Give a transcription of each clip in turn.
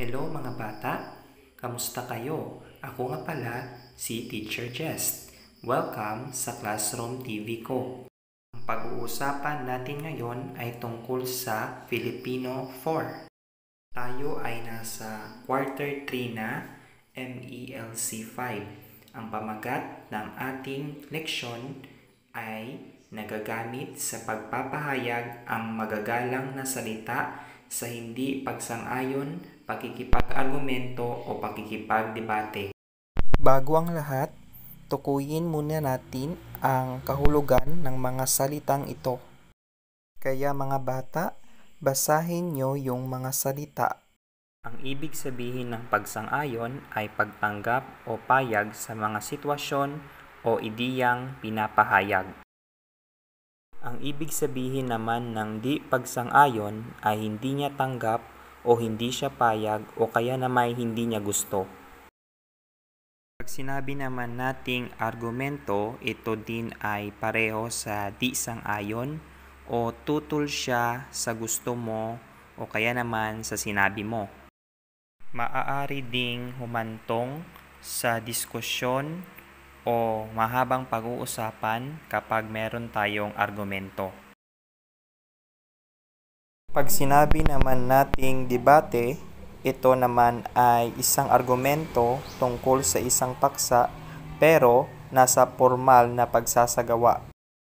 Hello mga bata! Kamusta kayo? Ako nga pala si Teacher Jest. Welcome sa Classroom TV ko. Ang pag-uusapan natin ngayon ay tungkol sa Filipino 4. Tayo ay nasa quarter 3 na MELC 5. Ang pamagat ng ating leksyon ay nagagamit sa pagpapahayag ang magagalang na salita sa hindi pagsang-ayon pakikipag-argumento o pakikipagdebate. Bago ang lahat, tukuyin muna natin ang kahulugan ng mga salitang ito. Kaya mga bata, basahin nyo yung mga salita. Ang ibig sabihin ng pagsang-ayon ay pagtanggap o payag sa mga sitwasyon o ideyang pinapahayag. Ang ibig sabihin naman ng di pagsang-ayon ay hindi niya tanggap o hindi siya payag o kaya na may hindi niya gusto. Pag sinabi naman nating argumento, ito din ay pareho sa di sang-ayon o tutol siya sa gusto mo o kaya naman sa sinabi mo. Maaari ding humantong sa diskusyon o mahabang pag-uusapan kapag meron tayong argumento. Pag sinabi naman nating debate, ito naman ay isang argumento tungkol sa isang paksa pero nasa formal na pagsasagawa.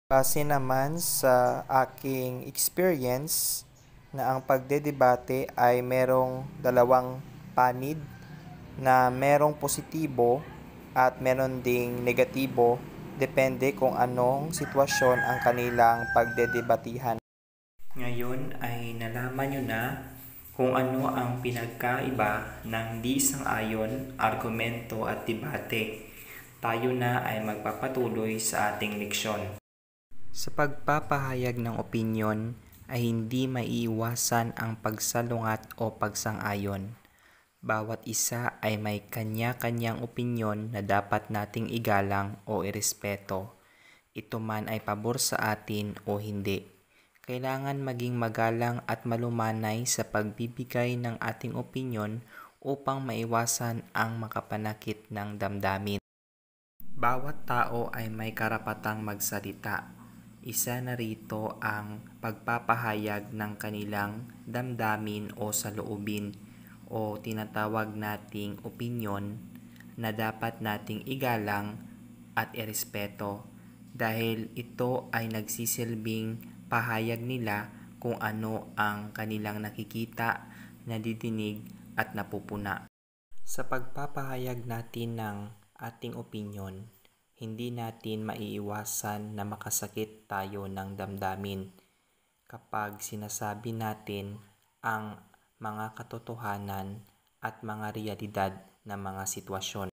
Kasi naman sa aking experience na ang pagdedebate ay merong dalawang panid na merong positibo at meron ding negatibo depende kung anong sitwasyon ang kanilang pagdedebatihan. Ngayon ay nalaman nyo na kung ano ang pinagkaiba ng di ayon argumento at debate. Tayo na ay magpapatuloy sa ating leksyon. Sa pagpapahayag ng opinyon ay hindi maiiwasan ang pagsalungat o pagsang-ayon. Bawat isa ay may kanya-kanyang opinyon na dapat nating igalang o irespeto. Ito man ay pabor sa atin o hindi. Kailangan maging magalang at malumanay sa pagbibigay ng ating opinyon upang maiwasan ang makapanakit ng damdamin. Bawat tao ay may karapatang magsalita. Isa na rito ang pagpapahayag ng kanilang damdamin o saloobin o tinatawag nating opinyon na dapat nating igalang at irespeto dahil ito ay nagsisilbing pahayag nila kung ano ang kanilang nakikita, nadidinig at napupuna. Sa pagpapahayag natin ng ating opinyon, hindi natin maiiwasan na makasakit tayo ng damdamin kapag sinasabi natin ang mga katotohanan at mga realidad ng mga sitwasyon.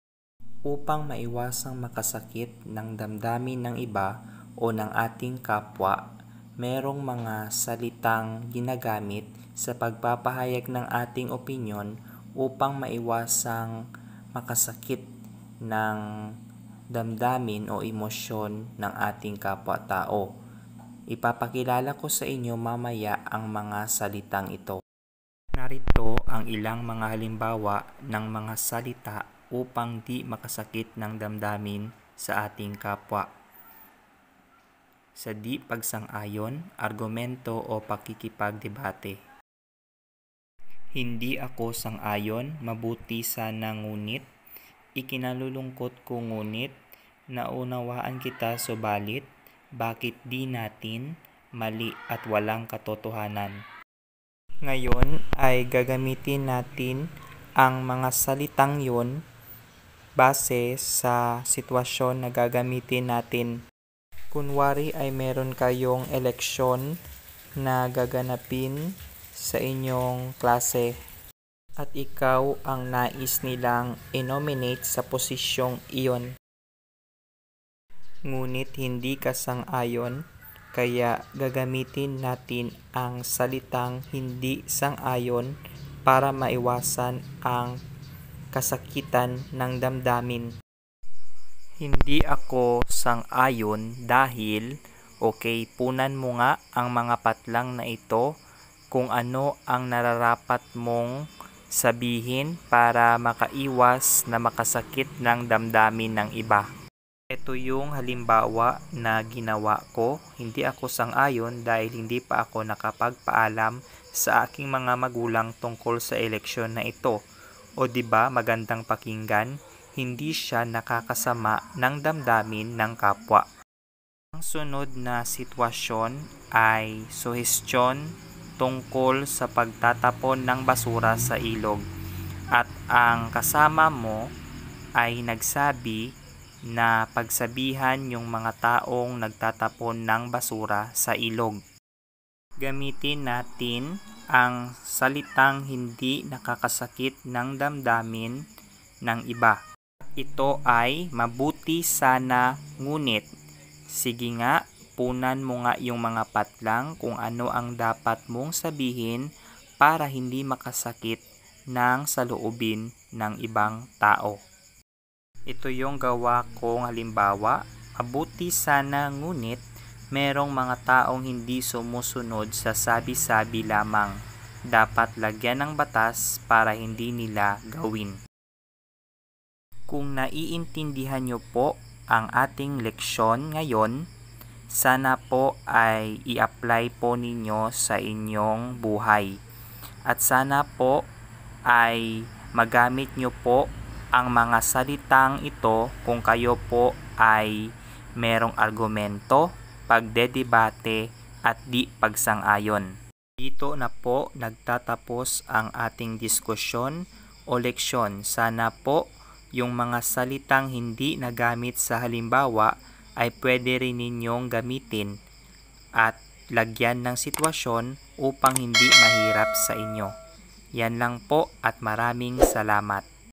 Upang maiwasang makasakit ng damdamin ng iba o ng ating kapwa, merong mga salitang ginagamit sa pagpapahayag ng ating opinyon upang maiwasang makasakit ng damdamin o emosyon ng ating kapwa-tao. Ipapakilala ko sa inyo mamaya ang mga salitang ito. Narito ang ilang mga halimbawa ng mga salita upang di makasakit ng damdamin sa ating kapwa sa di pagsang-ayon, argumento o pakikipagdebate. Hindi ako sang-ayon, mabuti sana ngunit, ikinalulungkot ko ngunit, naunawaan kita subalit, bakit di natin, mali at walang katotohanan. Ngayon ay gagamitin natin ang mga salitang yon base sa sitwasyon na gagamitin natin kunwari ay meron kayong eleksyon na gaganapin sa inyong klase at ikaw ang nais nilang inominate sa posisyong iyon. Ngunit hindi ka sang-ayon, kaya gagamitin natin ang salitang hindi sang-ayon para maiwasan ang kasakitan ng damdamin. Hindi ako sang-ayon dahil okay, punan mo nga ang mga patlang na ito kung ano ang nararapat mong sabihin para makaiwas na makasakit ng damdamin ng iba. Ito yung halimbawa na ginawa ko. Hindi ako sang-ayon dahil hindi pa ako nakapagpaalam sa aking mga magulang tungkol sa eleksyon na ito. O di ba magandang pakinggan? hindi siya nakakasama ng damdamin ng kapwa. Ang sunod na sitwasyon ay suhestyon tungkol sa pagtatapon ng basura sa ilog at ang kasama mo ay nagsabi na pagsabihan yung mga taong nagtatapon ng basura sa ilog. Gamitin natin ang salitang hindi nakakasakit ng damdamin ng iba. Ito ay mabuti sana ngunit. Sige nga, punan mo nga yung mga patlang kung ano ang dapat mong sabihin para hindi makasakit ng saloobin ng ibang tao. Ito yung gawa kong halimbawa, mabuti sana ngunit merong mga taong hindi sumusunod sa sabi-sabi lamang. Dapat lagyan ng batas para hindi nila gawin. Kung naiintindihan nyo po ang ating leksyon ngayon, sana po ay i-apply po ninyo sa inyong buhay. At sana po ay magamit nyo po ang mga salitang ito kung kayo po ay merong argumento, pagdedebate at di pagsang-ayon. Dito na po nagtatapos ang ating diskusyon o leksyon. Sana po yung mga salitang hindi nagamit sa halimbawa ay pwede rin ninyong gamitin at lagyan ng sitwasyon upang hindi mahirap sa inyo. Yan lang po at maraming salamat.